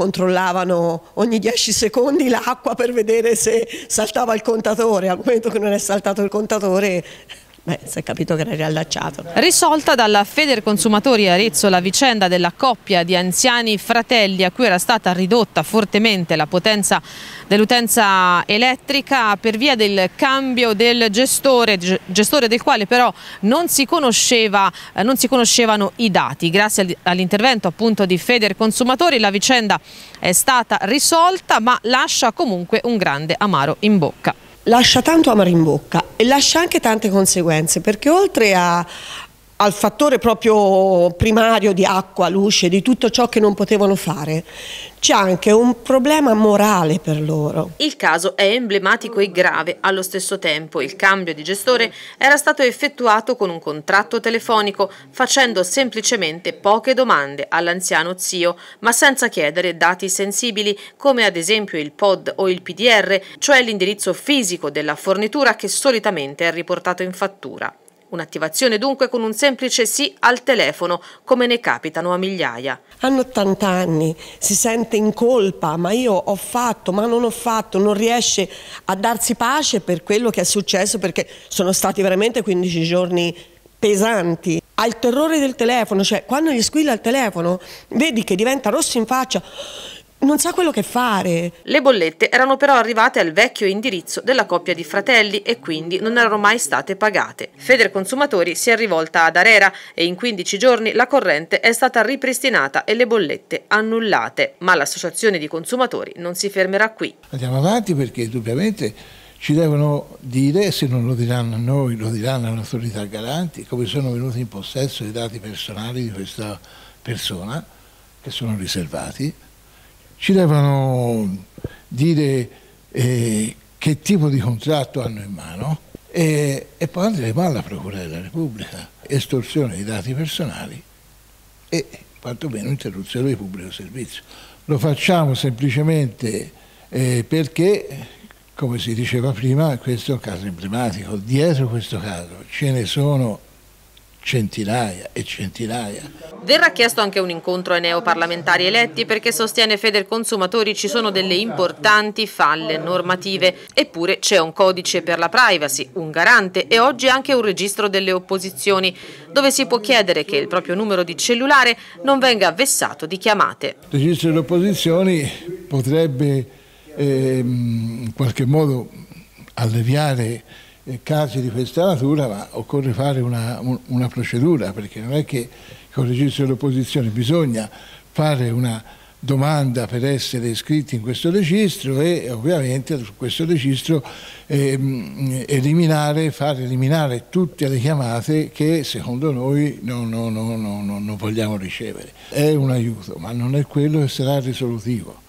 controllavano ogni 10 secondi l'acqua per vedere se saltava il contatore, al momento che non è saltato il contatore Beh, si è capito che era riallacciato. Risolta dalla Feder Consumatori Arezzo la vicenda della coppia di anziani fratelli a cui era stata ridotta fortemente la potenza dell'utenza elettrica per via del cambio del gestore, gestore del quale però non si, eh, non si conoscevano i dati. Grazie all'intervento appunto di Feder Consumatori la vicenda è stata risolta ma lascia comunque un grande amaro in bocca lascia tanto amaro in bocca e lascia anche tante conseguenze perché oltre a, al fattore proprio primario di acqua, luce, di tutto ciò che non potevano fare, c'è anche un problema morale per loro. Il caso è emblematico e grave. Allo stesso tempo il cambio di gestore era stato effettuato con un contratto telefonico facendo semplicemente poche domande all'anziano zio, ma senza chiedere dati sensibili come ad esempio il POD o il PDR, cioè l'indirizzo fisico della fornitura che solitamente è riportato in fattura. Un'attivazione dunque con un semplice sì al telefono, come ne capitano a migliaia. Hanno 80 anni, si sente in colpa, ma io ho fatto, ma non ho fatto, non riesce a darsi pace per quello che è successo perché sono stati veramente 15 giorni pesanti. Ha il terrore del telefono, cioè quando gli squilla il telefono, vedi che diventa rosso in faccia non sa quello che fare. Le bollette erano però arrivate al vecchio indirizzo della coppia di fratelli e quindi non erano mai state pagate. Feder Consumatori si è rivolta ad Arera e in 15 giorni la corrente è stata ripristinata e le bollette annullate. Ma l'associazione di consumatori non si fermerà qui. Andiamo avanti perché indubbiamente ci devono dire, se non lo diranno a noi, lo diranno alle autorità garanti, come sono venuti in possesso i dati personali di questa persona, che sono riservati, ci devono dire eh, che tipo di contratto hanno in mano e, e poi andremo alla Procura della Repubblica, estorsione di dati personali e quantomeno interruzione di pubblico servizio. Lo facciamo semplicemente eh, perché, come si diceva prima, questo è un caso emblematico. Dietro questo caso ce ne sono centinaia e centinaia. Verrà chiesto anche un incontro ai neoparlamentari eletti perché sostiene Feder Consumatori ci sono delle importanti falle normative. Eppure c'è un codice per la privacy, un garante e oggi anche un registro delle opposizioni dove si può chiedere che il proprio numero di cellulare non venga vessato di chiamate. Il registro delle opposizioni potrebbe eh, in qualche modo alleviare eh, casi di questa natura, ma occorre fare una, una procedura, perché non è che con il registro dell'opposizione bisogna fare una domanda per essere iscritti in questo registro e ovviamente su questo registro ehm, eliminare, far eliminare tutte le chiamate che secondo noi non, non, non, non vogliamo ricevere. È un aiuto, ma non è quello che sarà risolutivo.